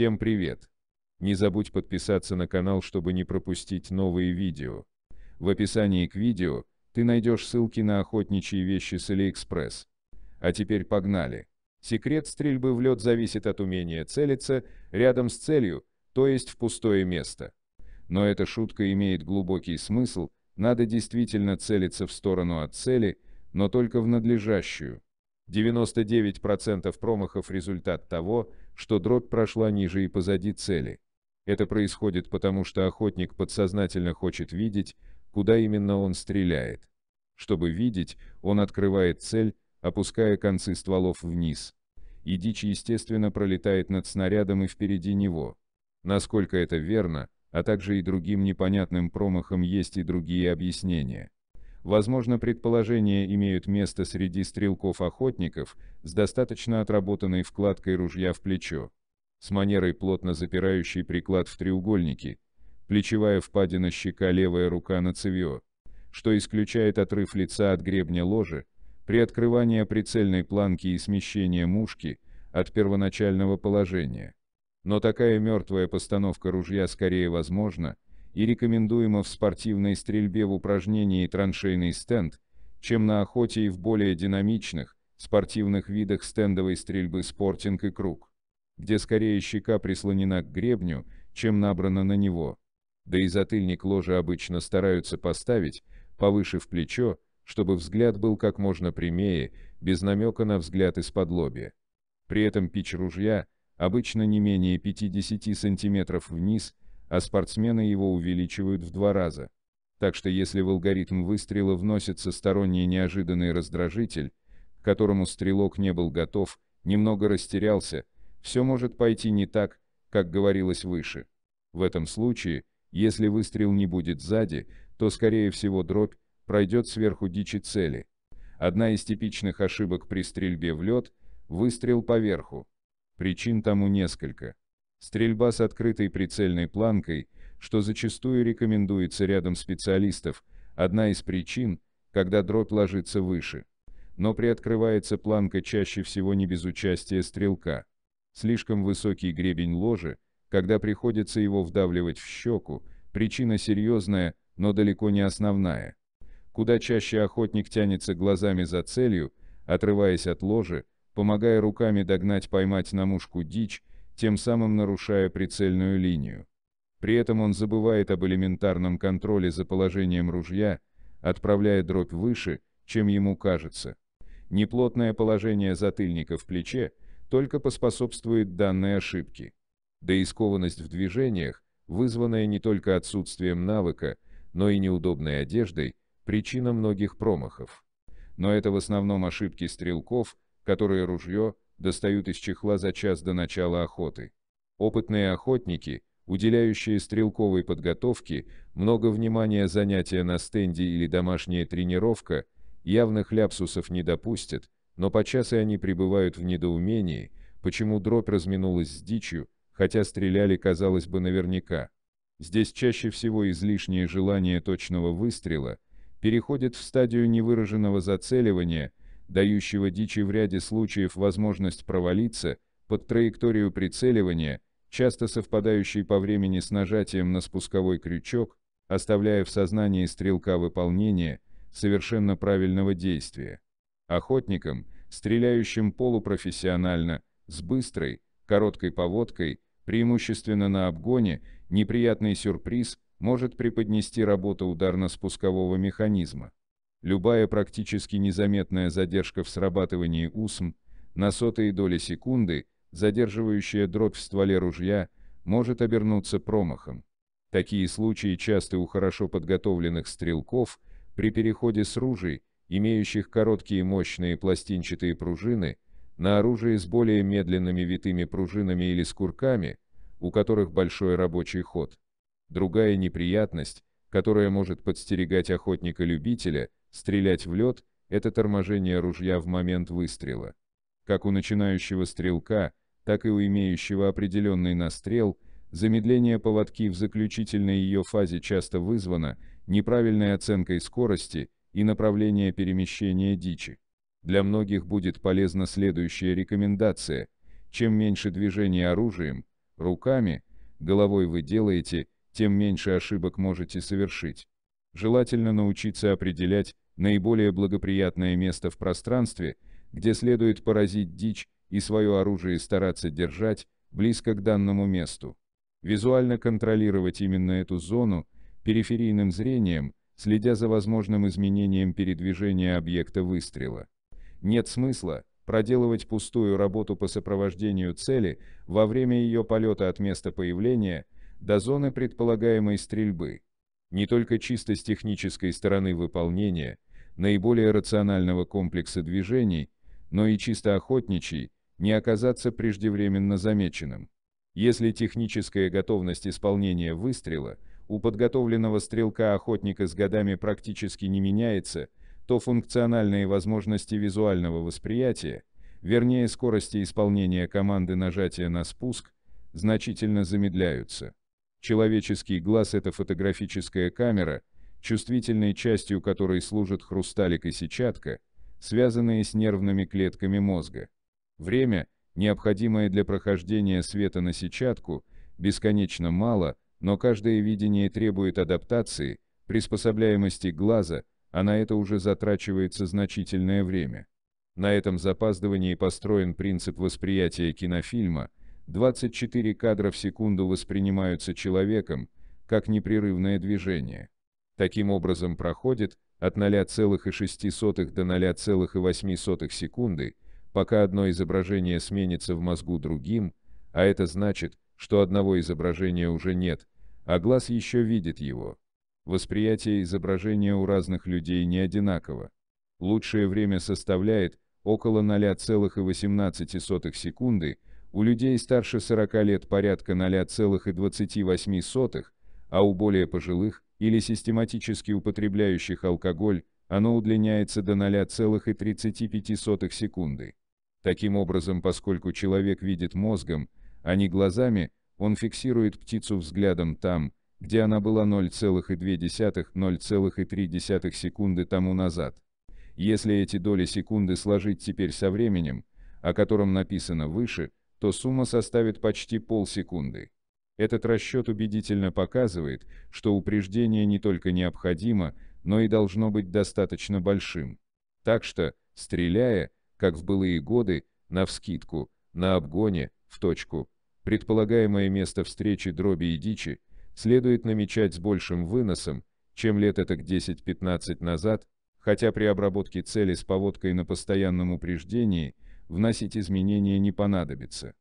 Всем привет! Не забудь подписаться на канал, чтобы не пропустить новые видео. В описании к видео ты найдешь ссылки на охотничьи вещи с Алиэкспресс. А теперь погнали! Секрет стрельбы в лед зависит от умения целиться рядом с целью, то есть в пустое место. Но эта шутка имеет глубокий смысл, надо действительно целиться в сторону от цели, но только в надлежащую. 99% промахов – результат того, что дробь прошла ниже и позади цели. Это происходит потому, что охотник подсознательно хочет видеть, куда именно он стреляет. Чтобы видеть, он открывает цель, опуская концы стволов вниз. И дичь естественно пролетает над снарядом и впереди него. Насколько это верно, а также и другим непонятным промахам есть и другие объяснения. Возможно, предположения имеют место среди стрелков-охотников с достаточно отработанной вкладкой ружья в плечо, с манерой плотно запирающей приклад в треугольнике, плечевая впадина щека левая рука на цевье, что исключает отрыв лица от гребня ложи, при открывании прицельной планки и смещении мушки от первоначального положения. Но такая мертвая постановка ружья скорее возможна, и рекомендуемо в спортивной стрельбе в упражнении траншейный стенд, чем на охоте и в более динамичных, спортивных видах стендовой стрельбы спортинг и круг, где скорее щека прислонена к гребню, чем набрана на него. Да и затыльник ложа обычно стараются поставить, повыше в плечо, чтобы взгляд был как можно прямее, без намека на взгляд из-под лоби. При этом пич ружья обычно не менее 50 сантиметров вниз – а спортсмены его увеличивают в два раза. Так что если в алгоритм выстрела вносится сторонний неожиданный раздражитель, к которому стрелок не был готов, немного растерялся, все может пойти не так, как говорилось выше. В этом случае, если выстрел не будет сзади, то скорее всего дробь пройдет сверху дичи цели. Одна из типичных ошибок при стрельбе в лед – выстрел поверху. Причин тому несколько. Стрельба с открытой прицельной планкой, что зачастую рекомендуется рядом специалистов, одна из причин, когда дробь ложится выше. Но приоткрывается планка чаще всего не без участия стрелка. Слишком высокий гребень ложи, когда приходится его вдавливать в щеку, причина серьезная, но далеко не основная. Куда чаще охотник тянется глазами за целью, отрываясь от ложи, помогая руками догнать поймать на мушку дичь, тем самым нарушая прицельную линию. При этом он забывает об элементарном контроле за положением ружья, отправляя дробь выше, чем ему кажется. Неплотное положение затыльника в плече только поспособствует данной ошибке. Да и скованность в движениях, вызванная не только отсутствием навыка, но и неудобной одеждой, причина многих промахов. Но это в основном ошибки стрелков, которые ружье достают из чехла за час до начала охоты. Опытные охотники, уделяющие стрелковой подготовке много внимания занятия на стенде или домашняя тренировка, явных ляпсусов не допустят, но по часы они пребывают в недоумении, почему дробь разминулась с дичью, хотя стреляли, казалось бы, наверняка. Здесь чаще всего излишнее желание точного выстрела переходит в стадию невыраженного зацеливания – дающего дичи в ряде случаев возможность провалиться, под траекторию прицеливания, часто совпадающей по времени с нажатием на спусковой крючок, оставляя в сознании стрелка выполнение совершенно правильного действия. Охотникам, стреляющим полупрофессионально, с быстрой, короткой поводкой, преимущественно на обгоне, неприятный сюрприз может преподнести работа ударно-спускового механизма. Любая практически незаметная задержка в срабатывании УСМ на сотые доли секунды, задерживающая дробь в стволе ружья, может обернуться промахом. Такие случаи часты у хорошо подготовленных стрелков при переходе с ружей, имеющих короткие мощные пластинчатые пружины, на оружие с более медленными витыми пружинами или с курками, у которых большой рабочий ход. Другая неприятность, которая может подстерегать охотника-любителя – Стрелять в лед – это торможение ружья в момент выстрела. Как у начинающего стрелка, так и у имеющего определенный настрел, замедление поводки в заключительной ее фазе часто вызвано неправильной оценкой скорости и направления перемещения дичи. Для многих будет полезна следующая рекомендация. Чем меньше движения оружием, руками, головой вы делаете, тем меньше ошибок можете совершить. Желательно научиться определять, наиболее благоприятное место в пространстве, где следует поразить дичь и свое оружие стараться держать близко к данному месту. Визуально контролировать именно эту зону, периферийным зрением, следя за возможным изменением передвижения объекта выстрела. Нет смысла проделывать пустую работу по сопровождению цели во время ее полета от места появления до зоны предполагаемой стрельбы. Не только чисто с технической стороны выполнения – наиболее рационального комплекса движений, но и чисто охотничий, не оказаться преждевременно замеченным. Если техническая готовность исполнения выстрела у подготовленного стрелка-охотника с годами практически не меняется, то функциональные возможности визуального восприятия, вернее скорости исполнения команды нажатия на спуск, значительно замедляются. Человеческий глаз – это фотографическая камера, чувствительной частью которой служит хрусталик и сетчатка, связанные с нервными клетками мозга. Время, необходимое для прохождения света на сетчатку, бесконечно мало, но каждое видение требует адаптации, приспособляемости глаза, а на это уже затрачивается значительное время. На этом запаздывании построен принцип восприятия кинофильма, 24 кадра в секунду воспринимаются человеком, как непрерывное движение. Таким образом проходит от 0,6 до 0,8 секунды, пока одно изображение сменится в мозгу другим, а это значит, что одного изображения уже нет, а глаз еще видит его. Восприятие изображения у разных людей не одинаково. Лучшее время составляет около 0,18 секунды, у людей старше 40 лет порядка 0,28, а у более пожилых или систематически употребляющих алкоголь, оно удлиняется до 0,35 секунды. Таким образом, поскольку человек видит мозгом, а не глазами, он фиксирует птицу взглядом там, где она была 0,2-0,3 секунды тому назад. Если эти доли секунды сложить теперь со временем, о котором написано выше, то сумма составит почти полсекунды. Этот расчет убедительно показывает, что упреждение не только необходимо, но и должно быть достаточно большим. Так что, стреляя, как в былые годы, на вскидку, на обгоне, в точку, предполагаемое место встречи дроби и дичи, следует намечать с большим выносом, чем лет это к 10-15 назад, хотя при обработке цели с поводкой на постоянном упреждении вносить изменения не понадобится.